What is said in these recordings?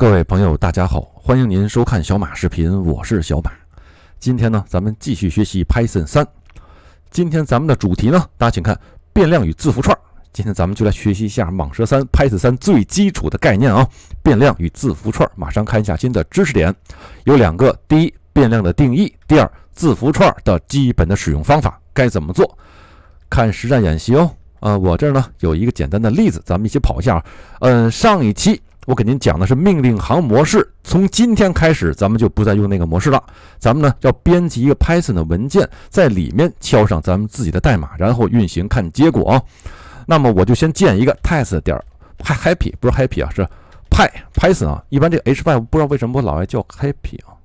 各位朋友，大家好，欢迎您收看小马视频，我是小马。今天呢，咱们继续学习 Python 三。今天咱们的主题呢，大家请看变量与字符串。今天咱们就来学习一下蟒蛇三 Python 三最基础的概念啊，变量与字符串。马上看一下新的知识点，有两个：第一，变量的定义；第二，字符串的基本的使用方法该怎么做？看实战演习哦。呃，我这儿呢有一个简单的例子，咱们一起跑一下。嗯，上一期。我给您讲的是命令行模式，从今天开始咱们就不再用那个模式了。咱们呢要编辑一个 Python 的文件，在里面敲上咱们自己的代码，然后运行看结果啊。那么我就先建一个 test 点 happy，不是 happy 啊，是 py Python 啊。一般这个 hpy 不知道为什么我老爱叫 happy 啊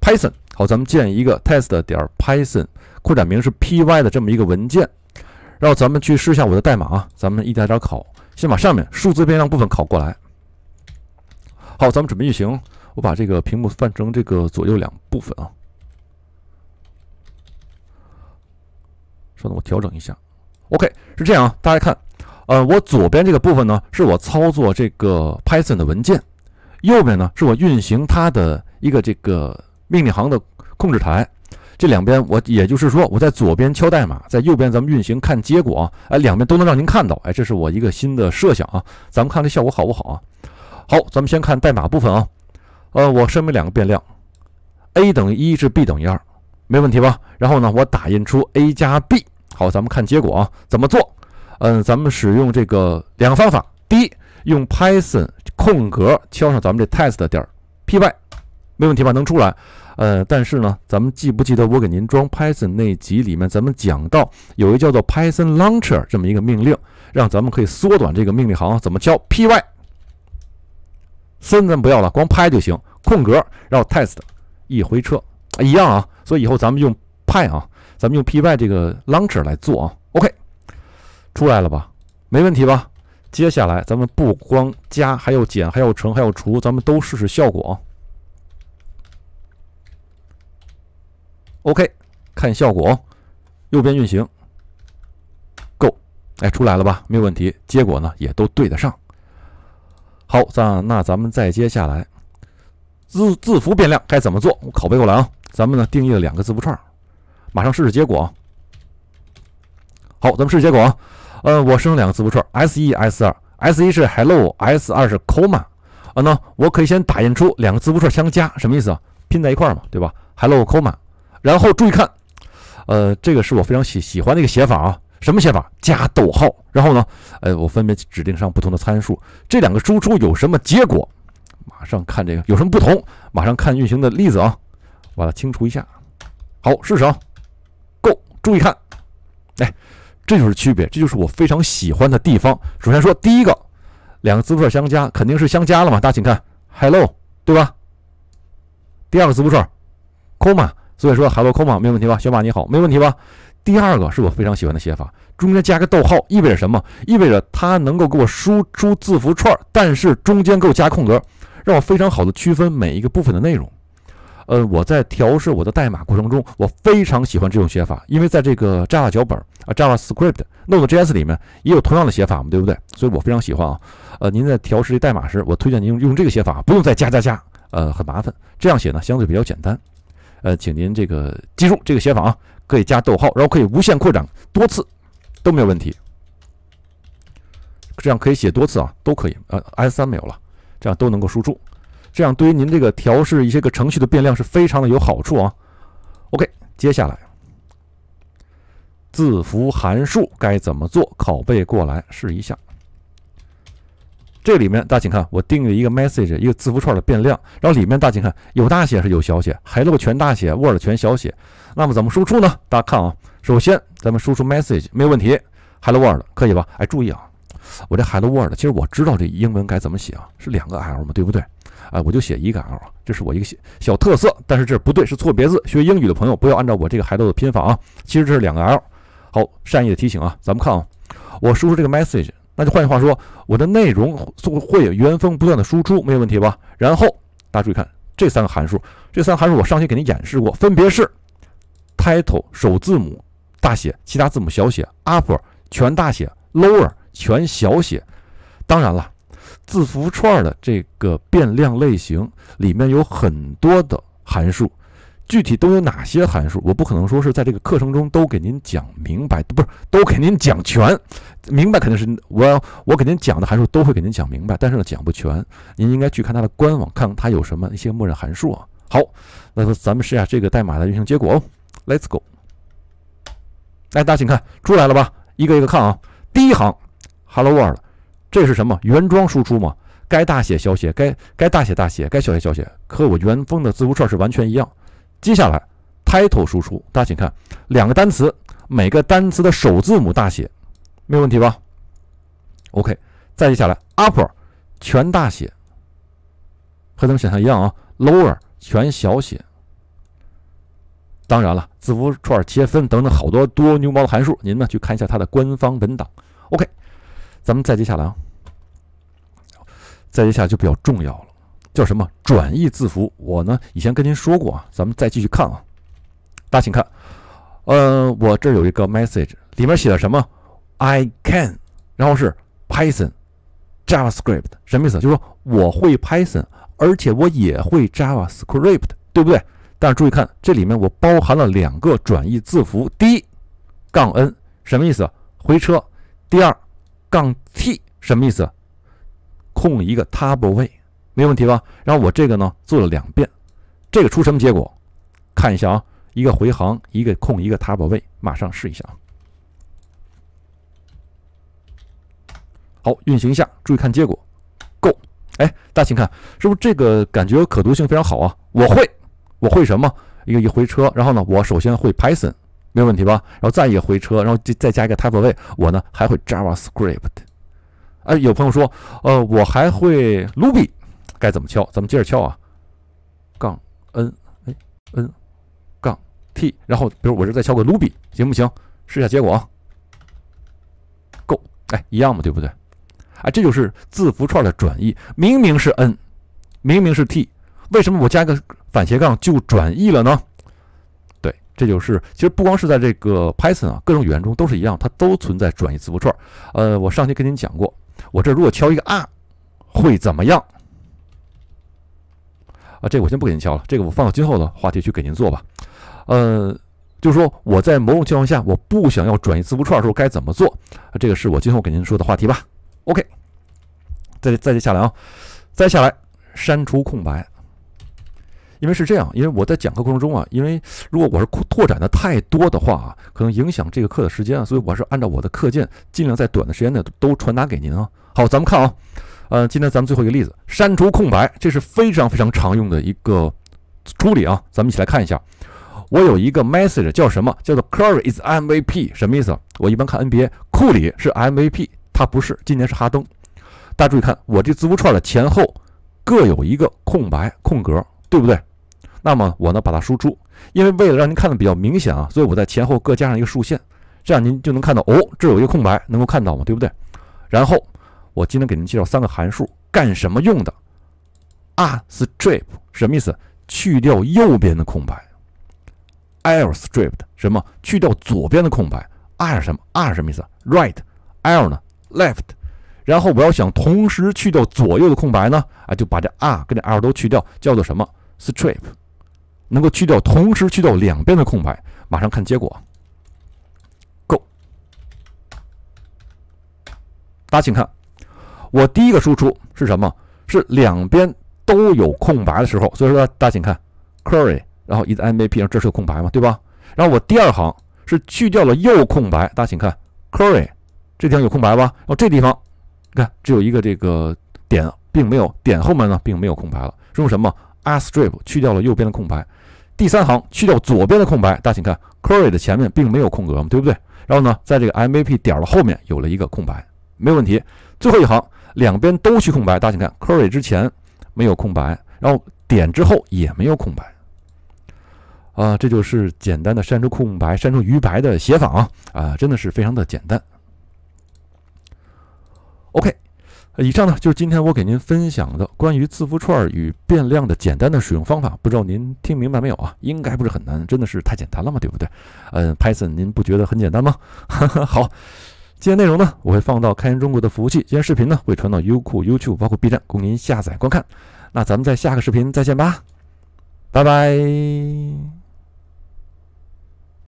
？Python 好，咱们建一个 test 点 Python 扩展名是 py 的这么一个文件，然后咱们去试一下我的代码啊。咱们一点点考，先把上面数字变量部分考过来。好，咱们准备运行。我把这个屏幕分成这个左右两部分啊。稍等，我调整一下。OK，是这样啊，大家看，呃，我左边这个部分呢，是我操作这个 Python 的文件；右边呢，是我运行它的一个这个命令行的控制台。这两边，我也就是说，我在左边敲代码，在右边咱们运行看结果啊。哎，两边都能让您看到。哎，这是我一个新的设想啊。咱们看这效果好不好啊？好，咱们先看代码部分啊。呃，我声明两个变量，a 等于一，至 b 等于二，没问题吧？然后呢，我打印出 a 加 b。好，咱们看结果啊。怎么做？嗯，咱们使用这个两个方法。第一，用 Python 空格敲上咱们这 test 点儿 py，没问题吧？能出来。呃，但是呢，咱们记不记得我给您装 Python 那集里面，咱们讲到有一个叫做 Python Launcher 这么一个命令，让咱们可以缩短这个命令行。怎么敲 py？森咱不要了，光拍就行。空格，然后 test，一回车，一样啊。所以以后咱们用 pi 啊，咱们用 py 这个 launcher 来做啊。OK，出来了吧？没问题吧？接下来咱们不光加，还要减，还要乘，还要除，咱们都试试效果。OK，看效果，右边运行，Go，哎，出来了吧？没有问题，结果呢也都对得上。好，咱那咱们再接下来，字字符变量该怎么做？我拷贝过来啊。咱们呢定义了两个字符串，马上试试结果啊。好，咱们试试结果啊。呃，我生成两个字符串，s 一、s 二。s 一是 hello，s 二是 comma。啊，那我可以先打印出两个字符串相加，什么意思啊？拼在一块嘛，对吧？hello comma。然后注意看，呃，这个是我非常喜喜欢的一个写法啊。什么写法？加逗号，然后呢？呃，我分别指定上不同的参数，这两个输出有什么结果？马上看这个有什么不同？马上看运行的例子啊，把它清除一下。好，试试啊。Go，注意看，哎，这就是区别，这就是我非常喜欢的地方。首先说第一个，两个字符串相加肯定是相加了嘛？大家请看，Hello，对吧？第二个字符串 o m a 所以说 Hello comma 没问题吧？小马你好，没问题吧？第二个是我非常喜欢的写法，中间加个逗号意味着什么？意味着它能够给我输出字符串，但是中间给我加空格，让我非常好的区分每一个部分的内容。呃，我在调试我的代码过程中，我非常喜欢这种写法，因为在这个 Java 脚本啊，Java script、Node.js 里面也有同样的写法嘛，对不对？所以我非常喜欢啊。呃，您在调试代码时，我推荐您用用这个写法，不用再加加加，呃，很麻烦，这样写呢相对比较简单。呃，请您这个记住这个写法啊，可以加逗号，然后可以无限扩展多次，都没有问题。这样可以写多次啊，都可以。呃，S3 没有了，这样都能够输出。这样对于您这个调试一些个程序的变量是非常的有好处啊。OK，接下来，字符函数该怎么做？拷贝过来试一下。这里面大家请看，我定了一个 message 一个字符串的变量，然后里面大家请看，有大写是有小写，hello 全大写 w o r d 全小写。那么怎么输出呢？大家看啊，首先咱们输出 message 没有问题，hello world 可以吧？哎，注意啊，我这 hello world，其实我知道这英文该怎么写啊，是两个 l 嘛，对不对？哎，我就写一个 l，这是我一个小特色。但是这不对，是错别字。学英语的朋友不要按照我这个 hello 的拼法啊，其实这是两个 l。好，善意的提醒啊，咱们看啊，我输出这个 message。那就换句话说，我的内容会原封不断的输出，没有问题吧？然后大家注意看这三个函数，这三个函数我上期给您演示过，分别是 title 首字母大写，其他字母小写，upper 全大写，lower 全小写。当然了，字符串的这个变量类型里面有很多的函数。具体都有哪些函数？我不可能说是在这个课程中都给您讲明白，不是都给您讲全。明白肯定是我，我给您讲的函数都会给您讲明白，但是呢讲不全。您应该去看它的官网，看看它有什么一些默认函数啊。好，那咱们试一下这个代码的运行结果。Let's go。来，大家请看，出来了吧？一个一个看啊。第一行，Hello World，这是什么？原装输出嘛？该大写小写，该该大写大写，该小写小写，和我原封的字符串是完全一样。接下来，title 输出，大家请看两个单词，每个单词的首字母大写，没有问题吧？OK，再接下来，upper 全大写，和咱们想象一样啊。lower 全小写。当然了，字符串切分等等好多多牛毛的函数，您呢去看一下它的官方文档。OK，咱们再接下来啊，再接下就比较重要了。叫什么转义字符？我呢以前跟您说过啊，咱们再继续看啊。大家请看，呃，我这儿有一个 message，里面写的什么？I can，然后是 Python，JavaScript，什么意思？就说我会 Python，而且我也会 JavaScript，对不对？但是注意看，这里面我包含了两个转义字符：第一，杠 n 什么意思？回车。第二，杠 t 什么意思？空一个 tab 位。没问题吧？然后我这个呢做了两遍，这个出什么结果？看一下啊，一个回行，一个空，一个 tab 位，马上试一下啊。好，运行一下，注意看结果。Go，哎，大家请看，是不是这个感觉可读性非常好啊？我会，我会什么？一个一回车，然后呢，我首先会 Python，没有问题吧？然后再一回车，然后再加一个 tab 位，我呢还会 JavaScript。哎，有朋友说，呃，我还会 Ruby。该怎么敲？咱们接着敲啊，杠 n 哎 n 杠 t，然后比如我这再敲个 ruby 行不行？试一下结果，够哎，一样嘛，对不对？哎，这就是字符串的转义。明明是 n，明明是 t，为什么我加个反斜杠就转义了呢？对，这就是其实不光是在这个 Python 啊，各种语言中都是一样，它都存在转义字符串。呃，我上期跟您讲过，我这如果敲一个 r 会怎么样？啊，这个我先不给您敲了，这个我放到今后的话题去给您做吧。呃，就是说我在某种情况下我不想要转移字符串的时候该怎么做？啊，这个是我今后给您说的话题吧。OK，再再接下来啊，再下来删除空白，因为是这样，因为我在讲课过程中啊，因为如果我是扩展的太多的话啊，可能影响这个课的时间啊，所以我是按照我的课件尽量在短的时间内都传达给您啊。好，咱们看啊。呃，今天咱们最后一个例子，删除空白，这是非常非常常用的一个处理啊。咱们一起来看一下，我有一个 message 叫什么？叫做 Curry is MVP，什么意思我一般看 NBA，库里是 MVP，他不是，今年是哈登。大家注意看，我这字符串的前后各有一个空白空格，对不对？那么我呢，把它输出，因为为了让您看的比较明显啊，所以我在前后各加上一个竖线，这样您就能看到，哦，这有一个空白，能够看到吗？对不对？然后。我今天给您介绍三个函数干什么用的？R strip 什么意思？去掉右边的空白。L strip 什么？去掉左边的空白。R 什么？R 什么意思？Right。L 呢？Left。然后我要想同时去掉左右的空白呢？啊，就把这 R 跟这 L 都去掉，叫做什么？Strip。能够去掉同时去掉两边的空白。马上看结果。Go。大家请看。我第一个输出是什么？是两边都有空白的时候。所以说，大家请看，curry，然后 is m v p 这是个空白嘛，对吧？然后我第二行是去掉了右空白，大家请看，curry，这地方有空白吧？然后这地方，看只有一个这个点，并没有点后面呢并没有空白了。用什么 r strip 去掉了右边的空白。第三行去掉左边的空白，大家请看，curry 的前面并没有空格嘛，对不对？然后呢，在这个 m v p 点的后面有了一个空白，没有问题。最后一行。两边都去空白，大家请看，curry 之前没有空白，然后点之后也没有空白，啊，这就是简单的删除空白、删除余白的写法啊，啊，真的是非常的简单。OK，以上呢就是今天我给您分享的关于字符串与变量的简单的使用方法，不知道您听明白没有啊？应该不是很难，真的是太简单了嘛，对不对？嗯，Python 您不觉得很简单吗？好。这些内容呢，我会放到开源中国的服务器。这些视频呢，会传到优酷、YouTube，包括 B 站，供您下载观看。那咱们在下个视频再见吧，拜拜。